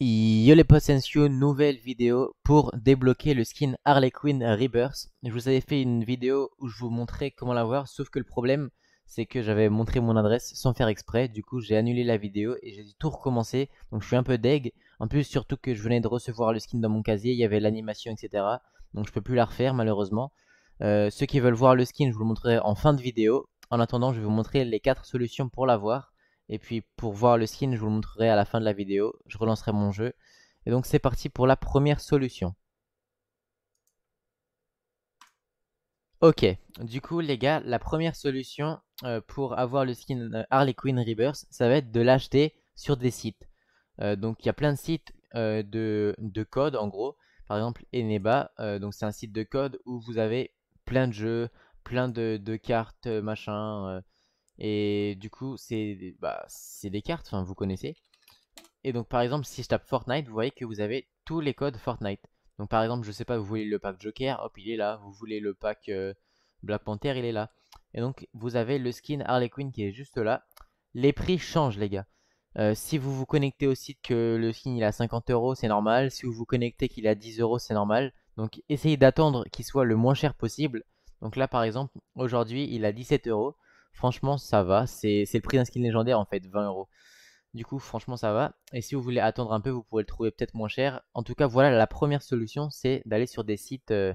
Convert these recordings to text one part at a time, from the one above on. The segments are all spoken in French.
Yo les potes nouvelle vidéo pour débloquer le skin Harley Quinn Rebirth. Je vous avais fait une vidéo où je vous montrais comment l'avoir, sauf que le problème c'est que j'avais montré mon adresse sans faire exprès, du coup j'ai annulé la vidéo et j'ai dû tout recommencer, donc je suis un peu deg. En plus surtout que je venais de recevoir le skin dans mon casier, il y avait l'animation etc. Donc je peux plus la refaire malheureusement. Euh, ceux qui veulent voir le skin je vous le montrerai en fin de vidéo. En attendant je vais vous montrer les 4 solutions pour l'avoir. Et puis pour voir le skin, je vous le montrerai à la fin de la vidéo. Je relancerai mon jeu. Et donc c'est parti pour la première solution. Ok, du coup les gars, la première solution euh, pour avoir le skin euh, Harley Quinn Rebirth, ça va être de l'acheter sur des sites. Euh, donc il y a plein de sites de, code en gros, par exemple Eneba, donc c'est un site de code où vous avez plein de jeux, plein de, de cartes, machin, et du coup, c'est bah, des cartes, enfin vous connaissez. Et donc par exemple, si je tape Fortnite, vous voyez que vous avez tous les codes Fortnite. Donc par exemple, je sais pas, vous voulez le pack Joker, hop, il est là. Vous voulez le pack euh, Black Panther, il est là. Et donc vous avez le skin Harley Quinn qui est juste là. Les prix changent les gars. Euh, si vous vous connectez au site que le skin il a 50 euros, c'est normal. Si vous vous connectez qu'il a 10 euros, c'est normal. Donc essayez d'attendre qu'il soit le moins cher possible. Donc là par exemple, aujourd'hui il a 17 euros. Franchement, ça va. C'est le prix d'un skin légendaire en fait, 20 euros. Du coup, franchement, ça va. Et si vous voulez attendre un peu, vous pouvez le trouver peut-être moins cher. En tout cas, voilà, la première solution, c'est d'aller sur des sites euh,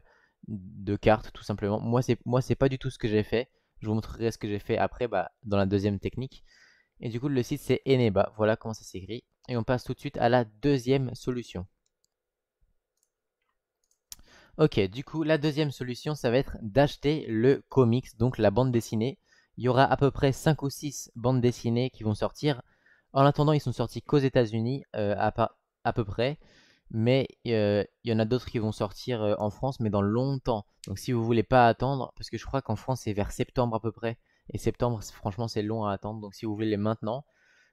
de cartes, tout simplement. Moi, c'est moi, c'est pas du tout ce que j'ai fait. Je vous montrerai ce que j'ai fait après, bah, dans la deuxième technique. Et du coup, le site c'est Eneba. Voilà comment ça s'écrit. Et on passe tout de suite à la deuxième solution. Ok, du coup, la deuxième solution, ça va être d'acheter le comics, donc la bande dessinée il y aura à peu près 5 ou 6 bandes dessinées qui vont sortir. En attendant, ils sont sortis qu'aux États-Unis euh, à, peu près. Mais il euh, y en a d'autres qui vont sortir euh, en France, mais dans longtemps. Donc si vous voulez pas attendre, parce que je crois qu'en France c'est vers septembre à peu près. Et septembre, franchement, c'est long à attendre. Donc si vous voulez les maintenant,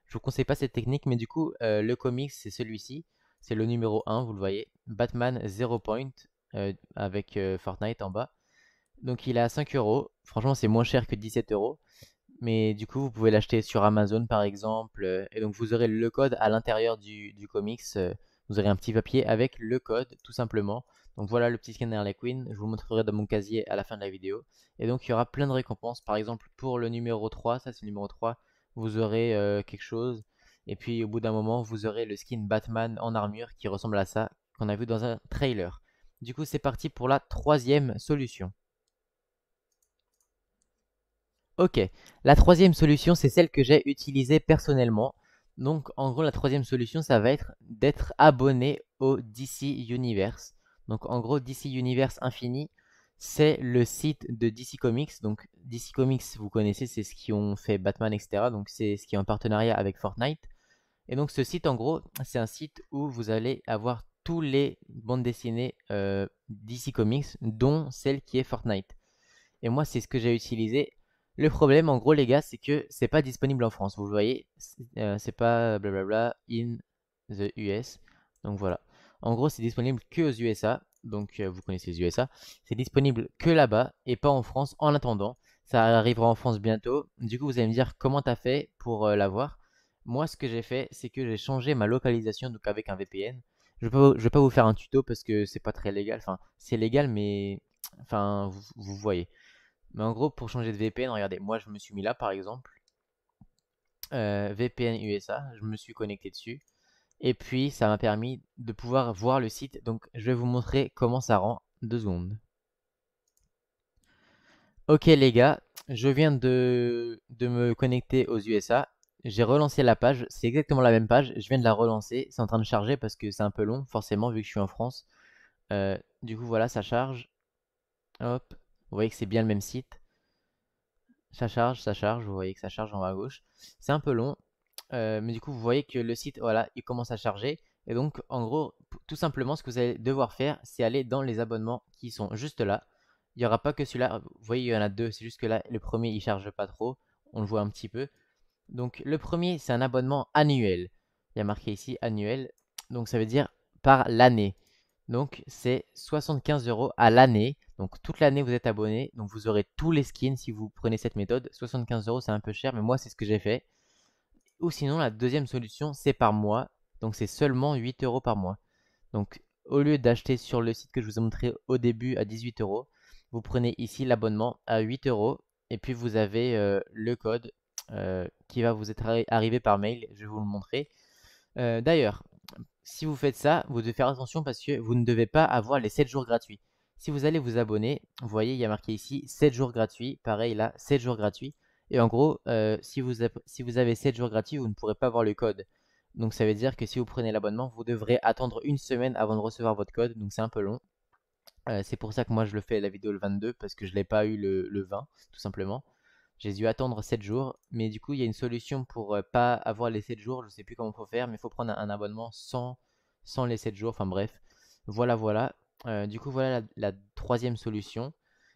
je vous conseille pas cette technique. Mais du coup, le comics, c'est celui-ci. C'est le numéro 1, vous le voyez. Batman Zero Point avec Fortnite en bas. Donc il est à 5 euros. Franchement, c'est moins cher que 17 euros. Mais du coup, vous pouvez l'acheter sur Amazon par exemple. Euh, et donc, vous aurez le code à l'intérieur du, comics. Euh, vous aurez un petit papier avec le code, tout simplement. Donc voilà le petit scanner Harley queen, Je vous montrerai dans mon casier à la fin de la vidéo. Et donc, il y aura plein de récompenses. Par exemple, pour le numéro 3, ça c'est le numéro 3, vous aurez euh, quelque chose. Et puis, au bout d'un moment, vous aurez le skin Batman en armure qui ressemble à ça qu'on a vu dans un trailer. Du coup, c'est parti pour la troisième solution. Ok. La troisième solution, c'est celle que j'ai utilisée personnellement. Donc, en gros, la troisième solution, ça va être d'être abonné au DC Universe. Donc, en gros, DC Universe Infini, c'est le site de DC Comics. Donc, DC Comics, vous connaissez, c'est ce qui ont fait Batman, etc. Donc, c'est ce qui est en partenariat avec Fortnite. Et donc, ce site, en gros, c'est un site où vous allez avoir tous les bandes dessinées euh, DC Comics, dont celle qui est Fortnite. Et moi, c'est ce que j'ai utilisé le problème, en gros, les gars, c'est que c'est pas disponible en France. Vous voyez, c'est euh, pas euh, blablabla in the US. Donc voilà. En gros, c'est disponible que aux USA. Donc euh, vous connaissez les USA. C'est disponible que là-bas et pas en France en attendant. Ça arrivera en France bientôt. Du coup, vous allez me dire comment t'as fait pour l'avoir. Moi, ce que j'ai fait, c'est que j'ai changé ma localisation donc avec un VPN. Je ne vais pas vous faire un tuto parce que c'est pas très légal. Enfin, c'est légal, mais enfin, vous voyez. Mais en gros, pour changer de VPN, regardez, moi je me suis mis là par exemple. Euh, VPN USA, je me suis connecté dessus. Et puis ça m'a permis de pouvoir voir le site. Donc je vais vous montrer comment ça rend. Deux secondes. Ok les gars, je viens de, me connecter aux USA. J'ai relancé la page, c'est exactement la même page. Je viens de la relancer, c'est en train de charger parce que c'est un peu long, forcément, vu que je suis en France. Euh, du coup, voilà, ça charge. Hop, vous voyez que c'est bien le même site. Ça charge, ça charge, vous voyez que ça charge en bas à gauche. C'est un peu long, euh, mais du coup vous voyez que le site, voilà, il commence à charger. Et donc en gros, tout simplement ce que vous allez devoir faire, c'est aller dans les abonnements qui sont juste là. Il n'y aura pas que celui-là, vous voyez il y en a deux, c'est juste que là le premier il charge pas trop, on le voit un petit peu. Donc le premier c'est un abonnement annuel. Il y a marqué ici annuel, donc ça veut dire par l'année. Donc c'est 75 euros à l'année donc toute l'année, vous êtes abonné, donc vous aurez tous les skins si vous prenez cette méthode. 75 euros, c'est un peu cher, mais moi, c'est ce que j'ai fait. Ou sinon, la deuxième solution, c'est par mois. Donc c'est seulement 8 euros par mois. Donc au lieu d'acheter sur le site que je vous ai montré au début à 18 euros, vous prenez ici l'abonnement à 8 euros et puis vous avez euh, le code euh, qui va vous être arrivé par mail. Je vais vous le montrer. Euh, d'ailleurs, si vous faites ça, vous devez faire attention parce que vous ne devez pas avoir les 7 jours gratuits. Si vous allez vous abonner, vous voyez, il y a marqué ici 7 jours gratuits. Pareil là, 7 jours gratuits. Et en gros, euh, si, vous avez 7 jours gratuits, vous ne pourrez pas avoir le code. Donc ça veut dire que si vous prenez l'abonnement, vous devrez attendre une semaine avant de recevoir votre code. Donc c'est un peu long. Euh, c'est pour ça que moi je le fais la vidéo le 22 parce que je ne l'ai pas eu le, 20 tout simplement. J'ai dû attendre 7 jours. Mais du coup il y a une solution pour euh, pas avoir les 7 jours. Je ne sais plus comment faut faire mais il faut prendre un, abonnement sans, sans les 7 jours. Enfin bref. Voilà voilà. Euh, du coup, voilà la, troisième solution.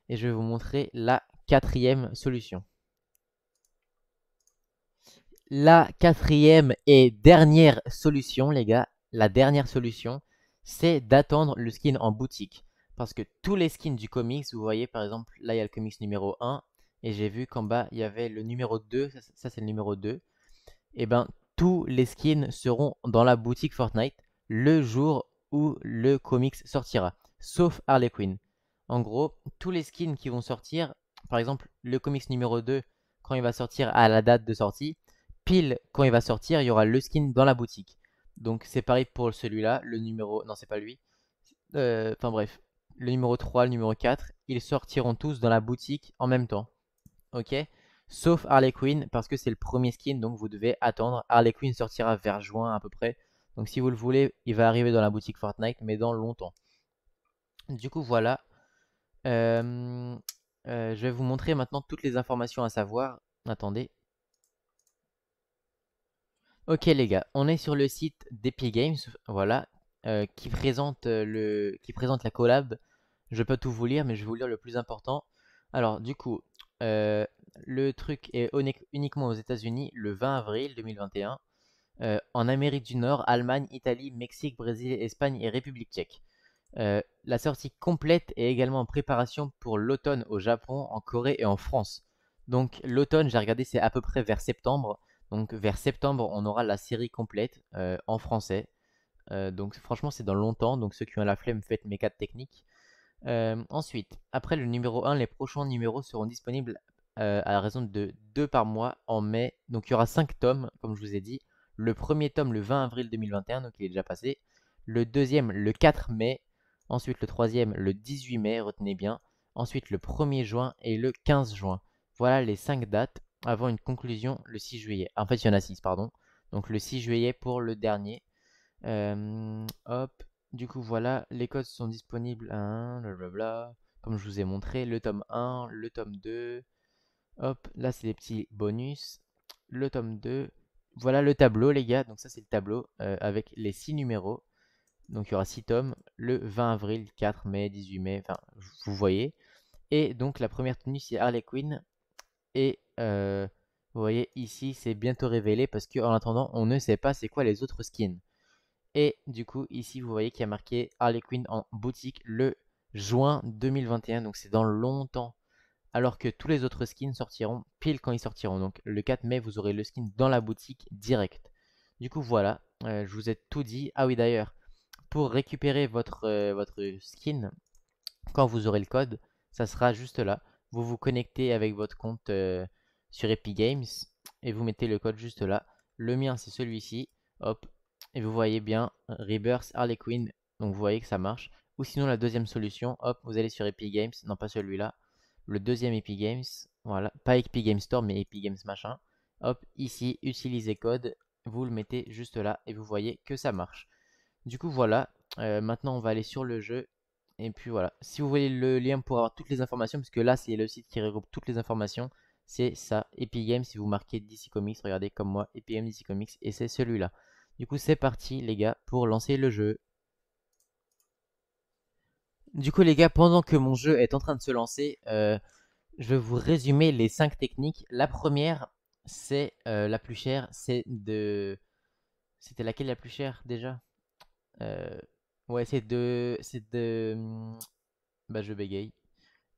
Et je vais vous montrer la quatrième solution. La quatrième et dernière solution, les gars, la dernière solution, c'est d'attendre le skin en boutique. Parce que tous les skins du comics, vous voyez par exemple, là il y a le comics numéro 1, et j'ai vu qu'en bas il y avait le numéro 2, ça, c'est le numéro 2. Et eh ben tous les skins seront dans la boutique Fortnite le jour où le comics sortira, sauf Harley Quinn. En gros, tous les skins qui vont sortir, par exemple le comics numéro 2, quand il va sortir à la date de sortie, pile quand il va sortir, il y aura le skin dans la boutique. Donc c'est pareil pour celui-là, le numéro... Non, c'est pas lui. Euh, enfin bref, le numéro 3, le numéro 4, ils sortiront tous dans la boutique en même temps. Ok Sauf Harley Quinn, parce que c'est le premier skin, donc vous devez attendre. Harley Quinn sortira vers juin à peu près. Donc si vous le voulez, il va arriver dans la boutique Fortnite, mais dans longtemps. Du coup, voilà. Euh, euh, je vais vous montrer maintenant toutes les informations à savoir. Attendez. Ok les gars, on est sur le site d'EpiGames, Games, voilà, euh, qui, présente le, qui présente la collab. Je peux tout vous lire, mais je vais vous lire le plus important. Alors du coup, le truc est uniquement aux États-Unis le 20 avril 2021. Euh, en Amérique du Nord, Allemagne, Italie, Mexique, Brésil, Espagne et République tchèque. Euh, la sortie complète est également en préparation pour l'automne au Japon, en Corée et en France. Donc l'automne, j'ai regardé, c'est à peu près vers septembre. Donc vers septembre, on aura la série complète euh, en français. donc franchement, c'est dans longtemps. Donc ceux qui ont la flemme, faites mes 4 techniques. ensuite, après le numéro 1, les prochains numéros seront disponibles à la raison de 2 par mois en mai. Donc il y aura 5 tomes, comme je vous ai dit. Le premier tome le 20 avril 2021, donc il est déjà passé. Le deuxième le 4 mai. Ensuite le troisième le 18 mai, retenez bien. Ensuite le 1er juin et le 15 juin. Voilà les 5 dates avant une conclusion le 6 juillet. Ah, en fait, il y en a 6, pardon. Donc le 6 juillet pour le dernier. Euh, hop, du coup voilà, les codes sont disponibles comme je vous ai montré, le tome 1, le tome 2. Hop, là c'est les petits bonus. Le tome 2, voilà le tableau, les gars. Donc ça, c'est le tableau euh, avec les 6 numéros. Donc il y aura 6 tomes, le 20 avril, 4 mai, 18 mai, enfin, vous voyez. Et donc la première tenue, c'est Harley Quinn. Et euh, vous voyez ici, c'est bientôt révélé parce qu'en attendant, on ne sait pas c'est quoi les autres skins. Et du coup, ici, vous voyez qu'il y a marqué Harley Quinn en boutique le juin 2021. Donc c'est dans longtemps alors que tous les autres skins sortiront pile quand ils sortiront. Donc le 4 mai, vous aurez le skin dans la boutique direct. Du coup, voilà, euh, je vous ai tout dit. Ah oui, d'ailleurs, pour récupérer votre, euh, votre skin, quand vous aurez le code, ça sera juste là. Vous vous connectez avec votre compte euh, sur Epic Games et vous mettez le code juste là. Le mien, c'est celui-ci. Hop, et vous voyez bien Rebirth Harley Quinn. Donc vous voyez que ça marche. Ou sinon la deuxième solution, hop, vous allez sur Epic Games, non pas celui-là, le deuxième Epic Games, voilà, pas Epic Games Store, mais Epic Games machin. Hop, ici, utilisez code, vous le mettez juste là et vous voyez que ça marche. Du coup, voilà, euh, maintenant on va aller sur le jeu. Et puis voilà, si vous voulez le lien pour avoir toutes les informations, puisque là c'est le site qui regroupe toutes les informations, c'est ça, Epic Games, si vous marquez DC Comics, regardez comme moi, Epic Games DC Comics, et c'est celui-là. Du coup, c'est parti les gars pour lancer le jeu. Du coup, les gars, pendant que mon jeu est en train de se lancer, euh, je vais vous résumer les 5 techniques. La première, c'est euh, la plus chère, c'est de... C'était laquelle la plus chère déjà euh, Ouais, c'est de... C'est de... Hmm, bah, je bégaye.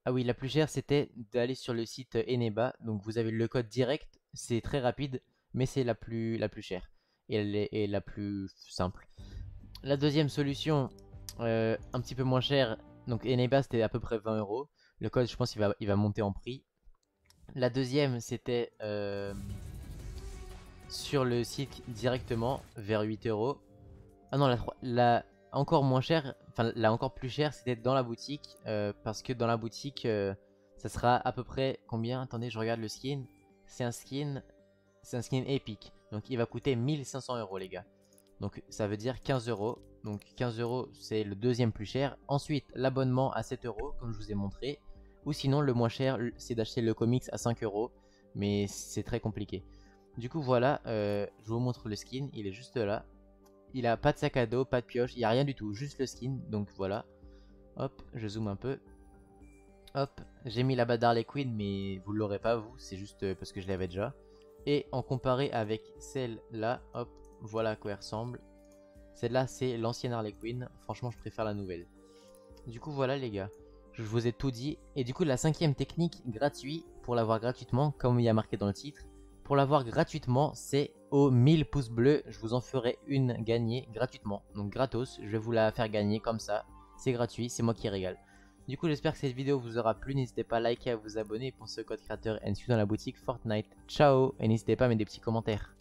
Ah oui, la plus chère, c'était d'aller sur le site Eneba. Donc, vous avez le code direct, c'est très rapide, mais c'est la plus, la plus chère. elle est, et la plus simple. La deuxième solution, euh, un petit peu moins cher. Donc Eneba c'était à peu près 20 euros. Le code je pense il va, il va monter en prix. La deuxième c'était euh, sur le site directement vers 8 euros. Ah non la, encore moins cher, enfin la encore plus cher c'était dans la boutique. Euh, parce que dans la boutique ça sera à peu près combien Attendez je regarde le skin. C'est un skin, c'est un skin épique. Donc il va coûter 1500 euros les gars. Donc ça veut dire 15 euros donc 15 euros c'est le deuxième plus cher. Ensuite l'abonnement à 7 euros comme je vous ai montré, ou sinon le moins cher c'est d'acheter le comics à 5 euros, mais c'est très compliqué. Du coup voilà, euh, je vous montre le skin, il est juste là. Il a pas de sac à dos, pas de pioche, il n'y a rien du tout, juste le skin, donc voilà. Hop, je zoome un peu. Hop, j'ai mis la bas d'Harley Quinn, mais vous l'aurez pas vous, c'est juste euh, parce que je l'avais déjà. Et en comparé avec celle-là, hop, voilà à quoi elle ressemble. Celle-là, c'est l'ancienne Harley Quinn. Franchement, je préfère la nouvelle. Du coup, voilà les gars. Je vous ai tout dit. Et du coup, la cinquième technique gratuite, pour l'avoir gratuitement, comme il y a marqué dans le titre, pour l'avoir gratuitement, c'est aux 1000 pouces bleus. Je vous en ferai une gagnée gratuitement. Donc gratos, je vais vous la faire gagner comme ça. C'est gratuit, c'est moi qui régale. Du coup, j'espère que cette vidéo vous aura plu. N'hésitez pas à liker, à vous abonner pour ce code créateur NSU dans la boutique Fortnite. Ciao Et n'hésitez pas à mettre des petits commentaires.